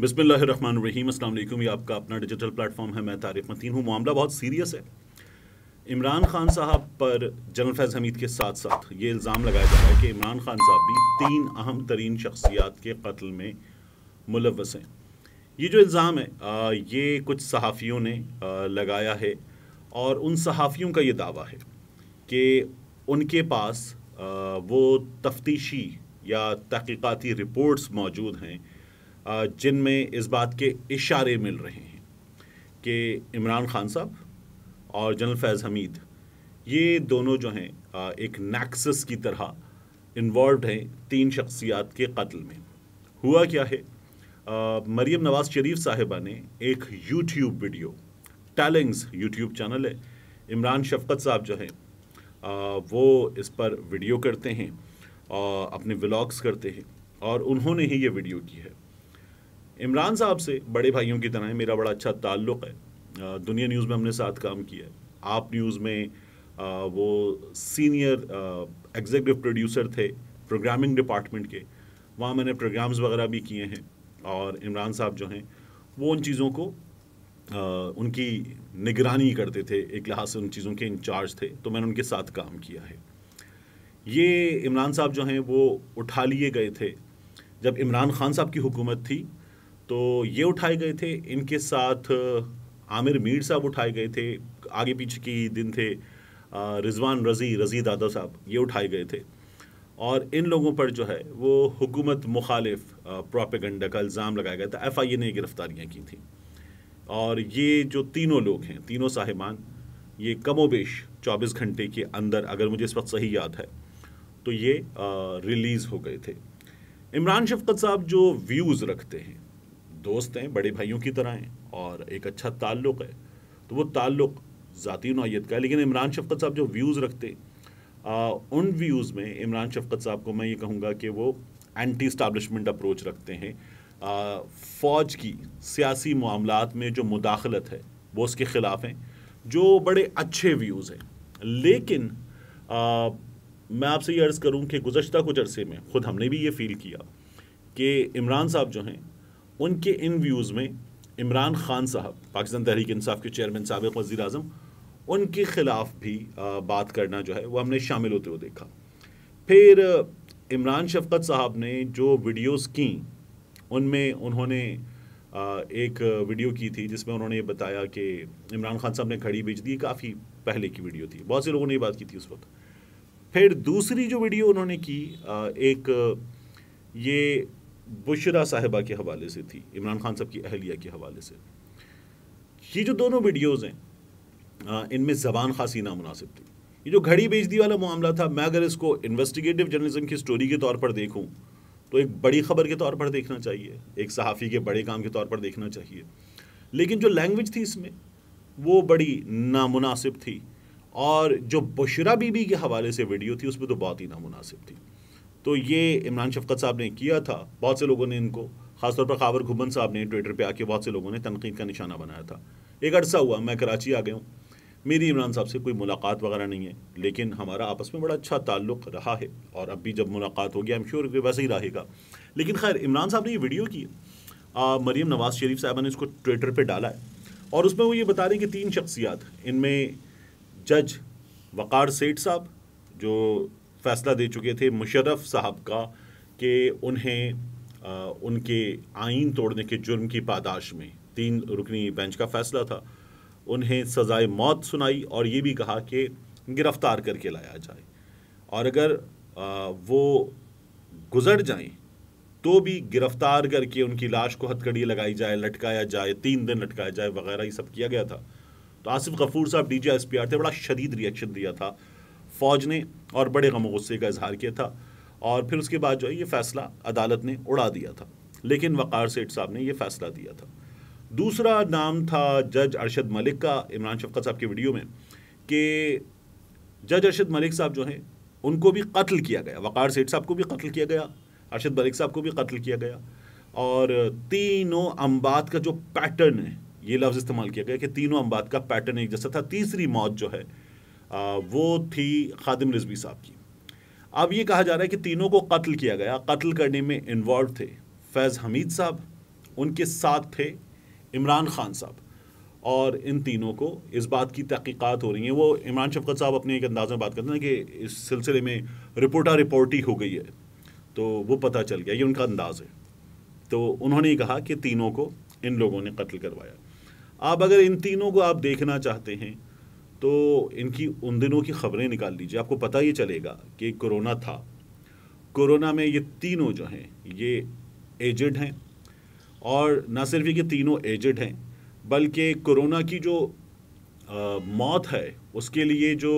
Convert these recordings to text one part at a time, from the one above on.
बिस्मिल्लाम असल ये आपका अपना डिजिटल प्लेटफॉर्म है मैं तारिक मतीन हूँ मामला बहुत सीरियस है इमरान खान साहब पर जनरल फैज़ हमीद के साथ साथ ये इल्ज़ाम लगाया जा रहा है कि इमरान खान साहब भी तीन अहम तरीन शख्सियात के कत्ल में मुलवस हैं ये जो इल्ज़ाम है आ, ये कुछ सहाफ़ियों ने आ, लगाया है और उन सहाफ़ियों का ये दावा है कि उनके पास आ, वो तफ्तीशी या तहकीकती रिपोर्ट्स मौजूद हैं जिनमें इस बात के इशारे मिल रहे हैं कि इमरान खान साहब और जनरल फैज़ हमीद ये दोनों जो हैं एक नैक्सस की तरह इन्वॉल्व हैं तीन शख्सियात के कत्ल में हुआ क्या है मरियम नवाज़ शरीफ साहिबा ने एक यूट्यूब वीडियो टैलेंग्स यूट्यूब चैनल है इमरान शफकत साहब जो हैं वो इस पर वीडियो करते हैं और अपने व्लॉग्स करते हैं और उन्होंने ही ये वीडियो की है इमरान साहब से बड़े भाइयों की तरह मेरा बड़ा अच्छा ताल्लुक है दुनिया न्यूज़ में हमने साथ काम किया है आप न्यूज़ में वो सीनियर एग्जीक्यूटिव प्रोड्यूसर थे प्रोग्रामिंग डिपार्टमेंट के वहाँ मैंने प्रोग्राम्स वगैरह भी किए हैं और इमरान साहब जो हैं वो उन चीज़ों को आ, उनकी निगरानी करते थे एक लिहाज से उन चीज़ों के इंचार्ज थे तो मैंने उनके साथ काम किया है ये इमरान साहब जो हैं वो उठा लिए गए थे जब इमरान खान साहब की हुकूमत थी तो ये उठाए गए थे इनके साथ आमिर मीर साहब उठाए गए थे आगे पीछे के दिन थे रिजवान रज़ी रज़ी दादा साहब ये उठाए गए थे और इन लोगों पर जो है वो हुकूमत मुखालिफ प्रोपेगंडा का इल्ज़ाम लगाया गया था एफ़ आई ए ने गिरफ़्तारियाँ की थी और ये जो तीनों लोग हैं तीनों साहिबान ये कमोबेश 24 घंटे के अंदर अगर मुझे इस वक्त सही याद है तो ये रिलीज़ हो गए थे इमरान शफकत साहब जो व्यूज़ रखते हैं दोस्त हैं बड़े भाइयों की तरह हैं और एक अच्छा ताल्लुक़ है तो वो ताल्लुक़ ज़ाती नौीयत का है लेकिन इमरान शफकत साहब जो व्यूज़ रखते आ, उन व्यूज़ में इमरान शफकत साहब को मैं ये कहूँगा कि वो एंटी इस्टबलिशमेंट अप्रोच रखते हैं आ, फ़ौज की सियासी मामला में जो मुदाखलत है वो उसके ख़िलाफ़ हैं जो बड़े अच्छे व्यूज़ हैं लेकिन आ, मैं आपसे ये अर्ज़ करूँ कि गुजशत कुछ अरसे में ख़ुद हमने भी ये फ़ील किया कि इमरान साहब जो हैं उनके इन व्यूज़ में इमरान खान साहब पाकिस्तान तहरीक इंसाफ के चेयरमैन सबक वज़ी अजम उनके ख़िलाफ़ भी बात करना जो है वो हमने शामिल होते हुए देखा फिर इमरान शफकत साहब ने जो वीडियोस की उनमें उन्होंने एक वीडियो की थी जिसमें उन्होंने ये बताया कि इमरान खान साहब ने घड़ी बेच दी काफ़ी पहले की वीडियो थी बहुत से लोगों ने ये बात की थी उस वक्त फिर दूसरी जो वीडियो उन्होंने की एक ये बुशरा साहिबा के हवाले से थी इमरान खान साहब की अहलिया के हवाले से ये जो दोनों वीडियोज़ हैं इनमें ज़बान खासी नामनासिब थी ये जो घड़ी बेचदी वाला मामला था मैं अगर इसको इन्वेस्टिगेटिव जर्नलिज्म की स्टोरी के तौर पर देखूँ तो एक बड़ी खबर के तौर पर देखना चाहिए एक सहाफ़ी के बड़े काम के तौर पर देखना चाहिए लेकिन जो लैंग्वेज थी इसमें वो बड़ी नामुनासिब थी और जो बुशरा बीबी के हवाले से वीडियो थी उसमें तो बहुत ही नामुनासिब थी तो ये इमरान शफकत साहब ने किया था बहुत से लोगों ने इनको खासतौर पर खावर घुबन साहब ने ट्विटर पर आके बहुत से लोगों ने तनकीद का निशाना बनाया था एक अरसा हुआ मैं कराची आ गया हूँ मेरी इमरान साहब से कोई मुलाकात वगैरह नहीं है लेकिन हमारा आपस में बड़ा अच्छा ताल्लुक रहा है और अब भी जब मुलाकात होगी आई एम श्योर वैसे ही रहेगा लेकिन खैर इमरान साहब ने ये वीडियो की मरीम नवाज शरीफ साहब ने इसको ट्विटर पर डाला है और उसमें वो ये बता रहे हैं कि तीन शख्सियात इनमें जज वक़ार सेठ साहब जो फैसला दे चुके थे मुशर्रफ साहब का कि उन्हें आ, उनके आइन तोड़ने के जुर्म की पादाश में तीन रुकनी बेंच का फैसला था उन्हें सज़ाए मौत सुनाई और ये भी कहा कि गिरफ़्तार करके लाया जाए और अगर आ, वो गुज़र जाएं तो भी गिरफ़्तार करके उनकी लाश को हथकड़ी लगाई जाए लटकाया जाए तीन दिन लटकाया जाए वगैरह ये सब किया गया था तो आसिफ गफूर साहब D G S P R थे बड़ा शदीद रिएक्शन दिया था फ़ौज ने और बड़े गम गुस्से का इजहार किया था और फिर उसके बाद जो है ये फ़ैसला अदालत ने उड़ा दिया था लेकिन वक़ार सेठ साहब ने यह फ़ैसला दिया था दूसरा नाम था जज अरशद मलिक का इमरान शफकत साहब के वीडियो में कि जज अरशद मलिक साहब जो हैं उनको भी कत्ल किया गया वक़ार सेठ साहब को भी कत्ल किया गया अरशद मलिक साहब को भी कत्ल किया गया और तीनों अम्बात का जो पैटर्न है ये लफ्ज़ इस्तेमाल किया गया कि तीनों अम्बात का पैटर्न एक जैसा था तीसरी मौत जो है वो थी खादिम रिजवी साहब की अब ये कहा जा रहा है कि तीनों को कत्ल किया गया कत्ल करने में इन्वॉल्व थे फैज़ हमीद साहब उनके साथ थे इमरान खान साहब और इन तीनों को इस बात की तहकीक़ात हो रही है वो इमरान शफकत साहब अपने एक अंदाज में बात करते हैं कि इस सिलसिले में रिपोर्टा रिपोर्टी हो गई है तो वो पता चल गया ये उनका अंदाज़ है तो उन्होंने कहा कि तीनों को इन लोगों ने कत्ल करवाया आप अगर इन तीनों को आप देखना चाहते हैं तो इनकी उन दिनों की खबरें निकाल लीजिए आपको पता ही चलेगा कि कोरोना था कोरोना में ये तीनों जो हैं ये एजड हैं और न सिर्फ ये तीनों एजड हैं बल्कि कोरोना की जो आ, मौत है उसके लिए जो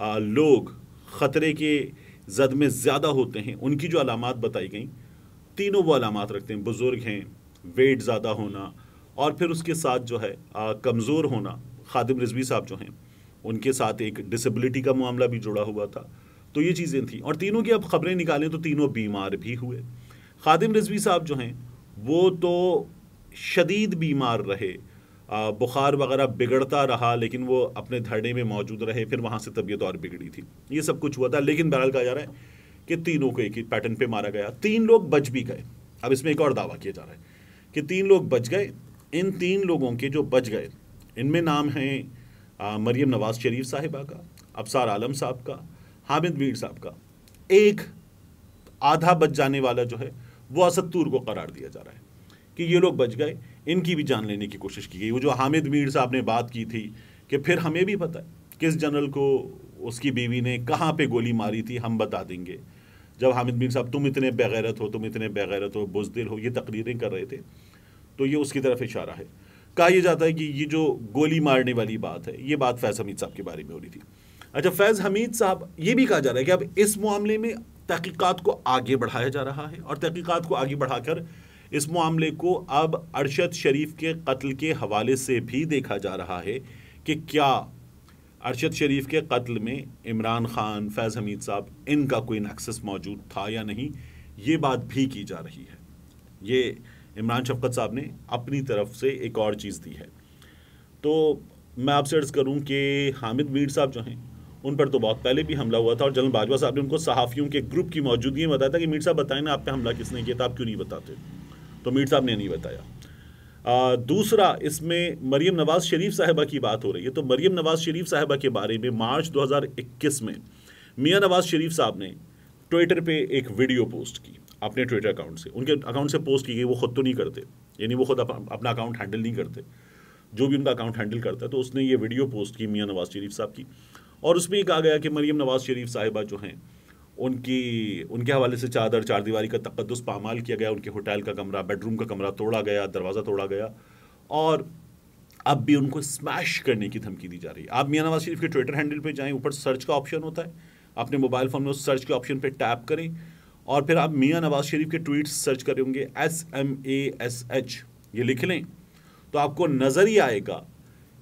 आ, लोग ख़तरे के जद में ज़्यादा होते हैं उनकी जो अलामत बताई गई तीनों वो अलामत रखते हैं बुज़ुर्ग हैं वेट ज़्यादा होना और फिर उसके साथ जो है कमज़ोर होना खादिम रिजवी साहब जो हैं उनके साथ एक डिसेबिलिटी का मामला भी जुड़ा हुआ था तो ये चीज़ें थी और तीनों की अब खबरें निकालें तो तीनों बीमार भी हुए खादिम रजवी साहब जो हैं वो तो शदीद बीमार रहे बुखार वगैरह बिगड़ता रहा लेकिन वो अपने धरने में मौजूद रहे फिर वहाँ से तबीयत और बिगड़ी थी ये सब कुछ हुआ था लेकिन बहरहाल कहा जा रहा है कि तीनों को एक ही पैटर्न पे मारा गया तीन लोग बच भी गए अब इसमें एक और दावा किया जा रहा है कि तीन लोग बच गए इन तीन लोगों के जो बच गए इनमें नाम हैं मरियम नवाज शरीफ साहिबा का अबसार आलम साहब का हामिद मीर साहब का एक आधा बच जाने वाला जो है वो असत्तूर को करार दिया जा रहा है कि ये लोग बच गए इनकी भी जान लेने की कोशिश की गई वो जो हामिद मीर साहब ने बात की थी कि फिर हमें भी पता है किस जनरल को उसकी बीवी ने कहाँ पे गोली मारी थी हम बता देंगे जब हामिद मीर साहब तुम इतने बेगैरत हो तुम इतने बेगैरत हो बुजदिल हो ये तकरीरें कर रहे थे तो ये उसकी तरफ इशारा है कहा यह जाता है कि ये जो गोली मारने वाली बात है ये बात फैज़ हमीद साहब के बारे में हो रही थी अच्छा फैज़ हमीद साहब ये भी कहा जा रहा है कि अब इस मामले में तहकीकत को आगे बढ़ाया जा रहा है और तहकीक़ात को आगे बढ़ाकर इस मामले को अब अरशद शरीफ के कत्ल के हवाले से भी देखा जा रहा है कि क्या अरशद शरीफ के कत्ल में इमरान ख़ान फैज़ हमीद साहब इनका कोई नक्सस मौजूद था या नहीं ये बात भी की जा रही है ये इमरान शफकत साहब ने अपनी तरफ से एक और चीज़ दी है तो मैं आपसे अर्ज़ करूँ कि हामिद मीर साहब जो हैं उन पर तो बहुत पहले भी हमला हुआ था और जनरल बाजवा साहब ने उनको सहाफ़ियों के ग्रुप की मौजूदगी में बताया था कि मीर साहब बताएं ना आप पे हमला किसने किया था आप क्यों नहीं बताते तो मीर साहब ने नहीं बताया आ, दूसरा इसमें मरीम नवाज़ शरीफ साहिबा की बात हो रही है तो मरीम नवाज़ शरीफ साहिबा के बारे में मार्च 2021 में मियां नवाज़ शरीफ साहब ने ट्विटर पे एक वीडियो पोस्ट की अपने ट्विटर अकाउंट से उनके अकाउंट से पोस्ट की गई वो खुद तो नहीं करते यानी वो खुद अप, अपना अकाउंट हैंडल नहीं करते जो भी उनका अकाउंट हैंडल करता है तो उसने ये वीडियो पोस्ट की मियाँ नवाज़ शरीफ साहब की और उसमें ये कहा गया कि मरीम नवाज़ शरीफ साहिबा जो हैं उनकी उनके हवाले से चादर चार दीवारी का तकदस पामाल किया गया उनके होटल का कमरा बेडरूम का कमरा तोड़ा गया दरवाज़ा तोड़ा गया और अब भी उनको स्मैश करने की धमकी दी जा रही है आप मियाँ नवाज शरीफ के ट्विटर हैंडल पर जाएँ ऊपर सर्च का ऑप्शन होता है अपने मोबाइल फ़ोन में उस सर्च के ऑप्शन पर टैप करें और फिर आप मियाँ नवाज शरीफ के ट्वीट सर्च करें होंगे S M A S H ये लिख लें तो आपको नज़र ही आएगा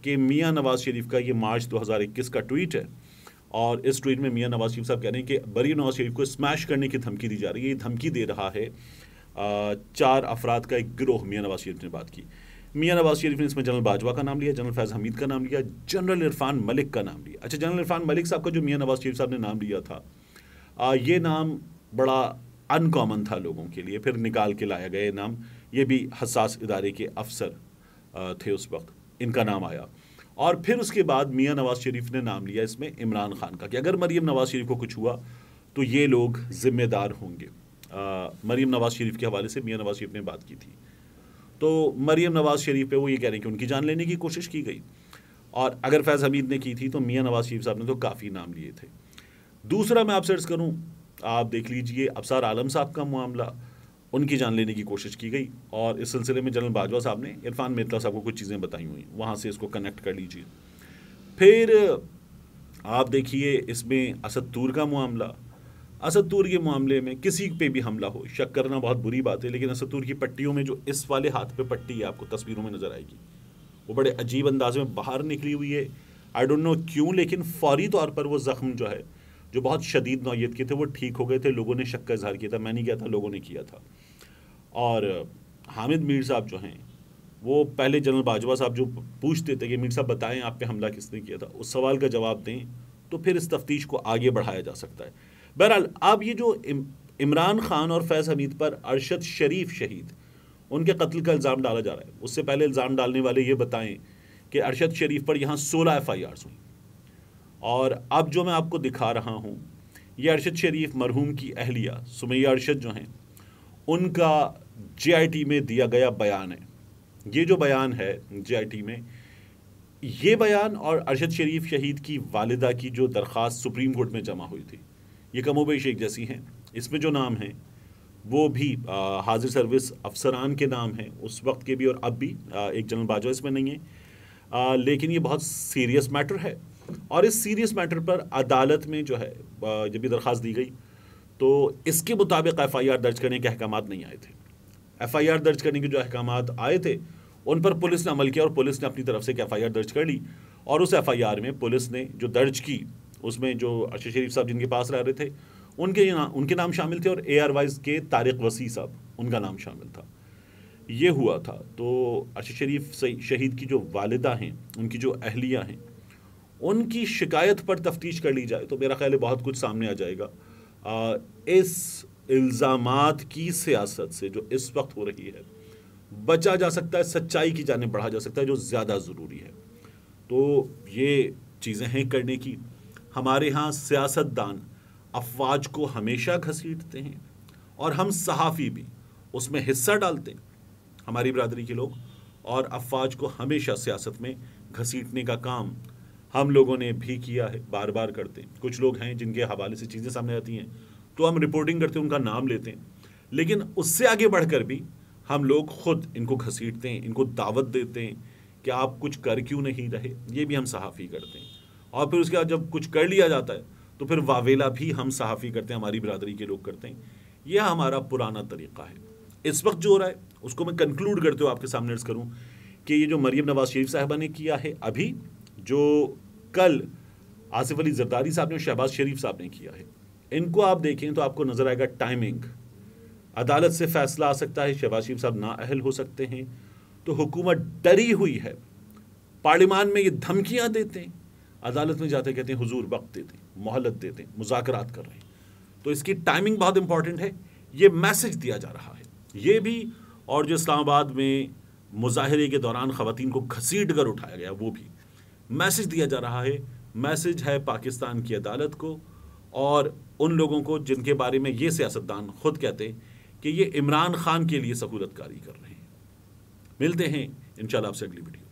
कि मियाँ नवाज शरीफ का ये मार्च 2021 का ट्वीट है और इस ट्वीट में मियाँ नवाज शरीफ साहब कह रहे हैं कि बरी नवाज शरीफ को स्मैश करने की धमकी दी जा रही है ये धमकी दे रहा है चार अफराद का एक गिरोह मियाँ नवाज शरीफ ने बात की मियाँ नवाज शरीफ ने इसमें जनरल बाजवा का नाम लिया जनरल फैज़ हमीद का नाम लिया जनरल इरफान मलिक का नाम लिया अच्छा जनरल इरफान मलिक साहब का जो मियाँ नवाज शरीफ साहब ने नाम लिया था आ, ये नाम बड़ा अनकॉमन था लोगों के लिए फिर निकाल के लाया गया नाम ये भी हसास इदारे के अफसर थे उस वक्त इनका नाम आया और फिर उसके बाद मियाँ नवाज शरीफ ने नाम लिया इसमें इमरान खान का कि अगर मरीम नवाज शरीफ को कुछ हुआ तो ये लोग ज़िम्मेदार होंगे मरीम नवाज शरीफ के हवाले से मियाँ नवाज शरीफ ने बात की थी तो मरियम नवाज़ शरीफ पे वो ये कह रहे हैं कि उनकी जान लेने की कोशिश की गई और अगर फैज़ हमीद ने की थी तो मियाँ नवाज़ शरीफ साहब ने तो काफ़ी नाम लिए थे दूसरा मैं आपसे अर्ज़ करूँ आप देख लीजिए अबसार आलम साहब का मामला उनकी जान लेने की कोशिश की गई और इस सिलसिले में जनरल बाजवा साहब ने इरफान मेहता साहब को कुछ चीज़ें बताई हुई वहाँ से इसको कनेक्ट कर लीजिए फिर आप देखिए इसमें असद तूर का मामला असतूर के मामले में किसी पे भी हमला हो शक करना बहुत बुरी बात है लेकिन असतूर की पट्टियों में जो इस वाले हाथ पे पट्टी है आपको तस्वीरों में नज़र आएगी वो बड़े अजीब अंदाज में बाहर निकली हुई है आई डोंट नो क्यों लेकिन फौरी तौर पर वो ज़ख्म जो है जो बहुत शदीद नौीयत के थे वो ठीक हो गए थे लोगों ने शक का इजहार किया था मैं नहीं किया था लोगों ने किया था और हामिद मीर साहब जो हैं वो पहले जनरल बाजवा साहब जो पूछते थे कि मीर साहब बताएं आप पे हमला किसने किया था उस सवाल का जवाब दें तो फिर इस तफ्तीश को आगे बढ़ाया जा सकता है बहरहाल अब ये जो इम, इमरान खान और फैज़ हमीद पर अरशद शरीफ शहीद उनके कत्ल का इल्ज़ाम डाला जा रहा है उससे पहले इल्ज़ाम डालने वाले ये बताएं कि अरशद शरीफ पर यहाँ सोलह एफ आई आरस हुई और अब जो मैं आपको दिखा रहा हूँ ये अरशद शरीफ मरहूम की अहलिया सुमैया अरशद जो हैं उनका जे में दिया गया बयान है ये जो बयान है जे में ये बयान और अरशद शरीफ शहीद की वालदा की जो दरख्वास्त सुप्रीम कोर्ट में जमा हुई थी ये कमोबेश एक जैसी हैं इसमें जो नाम हैं वो भी आ, हाजिर सर्विस अफसरान के नाम हैं उस वक्त के भी और अब भी आ, एक जनरल बाजवा इसमें नहीं है आ, लेकिन ये बहुत सीरियस मैटर है और इस सीरियस मैटर पर अदालत में जो है जब भी दरख्वास्त दी गई तो इसके मुताबिक एफ़ आई आर दर्ज करने के अहकाम नहीं आए थे एफ़ आई आर दर्ज करने के जो अहकाम आए थे उन पर पुलिस ने अमल किया और पुलिस ने अपनी तरफ से एक एफ़ आई आर दर्ज कर ली और उस एफ़ आई आर में पुलिस ने जो दर्ज की उसमें जो अशर शरीफ साहब जिनके पास रह रहे थे उनके ना, उनके नाम शामिल थे और ए आर वाइज के तारिक वसी साहब उनका नाम शामिल था ये हुआ था तो अशर शरीफ शहीद की जो वालदा हैं उनकी जो अहलिया हैं उनकी शिकायत पर तफ्तीश कर ली जाए तो मेरा ख्याल है बहुत कुछ सामने आ जाएगा आ, इस इल्ज़ाम की सियासत से जो इस वक्त हो रही है बचा जा सकता है सच्चाई की जाने बढ़ा जा सकता है जो ज़्यादा ज़रूरी है तो ये चीज़ें हैं करने की हमारे यहाँ सियासतदान अफवाज को हमेशा घसीटते हैं और हम सहाफ़ी भी उसमें हिस्सा डालते हैं हमारी बरदरी के लोग और अफवाज को हमेशा सियासत में घसीटने का काम हम लोगों ने भी किया है बार बार करते हैं कुछ लोग हैं जिनके हवाले से चीज़ें सामने आती हैं तो हम रिपोर्टिंग करते हैं उनका नाम लेते हैं लेकिन उससे आगे बढ़कर भी हम लोग खुद इनको घसीटते हैं इनको दावत देते हैं कि आप कुछ कर क्यों नहीं रहे ये भी हम सहाफ़ी करते हैं और फिर उसके बाद जब कुछ कर लिया जाता है तो फिर वावेला भी हम सहाफ़ी करते हैं हमारी बरदरी के लोग करते हैं यह हमारा पुराना तरीक़ा है इस वक्त जो हो रहा है उसको मैं कंक्लूड करते हुए आपके सामने अर्ज़ करूँ कि ये जो मरीम नवाज शरीफ साहबा ने किया है अभी जो कल आसिफ अली जरदारी साहब ने और शहबाज शरीफ साहब ने किया है इनको आप देखें तो आपको नज़र आएगा टाइमिंग अदालत से फैसला आ सकता है शहबाज शरीफ साहब ना अहल हो सकते हैं तो हुकूमत डरी हुई है पार्लिमान में ये धमकियाँ देते हैं अदालत में जाते कहते हैं हुजूर वक्त देते हैं मोहलत देते हैं मुजाकरात कर रहे हैं तो इसकी टाइमिंग बहुत इंपॉर्टेंट है ये मैसेज दिया जा रहा है ये भी और जो इस्लामाबाद में मुजाहरे के दौरान ख़वान को घसीट कर उठाया गया वो भी मैसेज दिया जा रहा है मैसेज है पाकिस्तान की अदालत को और उन लोगों को जिनके बारे में ये सियासतदान खुद कहते हैं कि ये इमरान खान के लिए सहूलतकारी कर रहे हैं मिलते हैं इन आपसे अगली वीडियो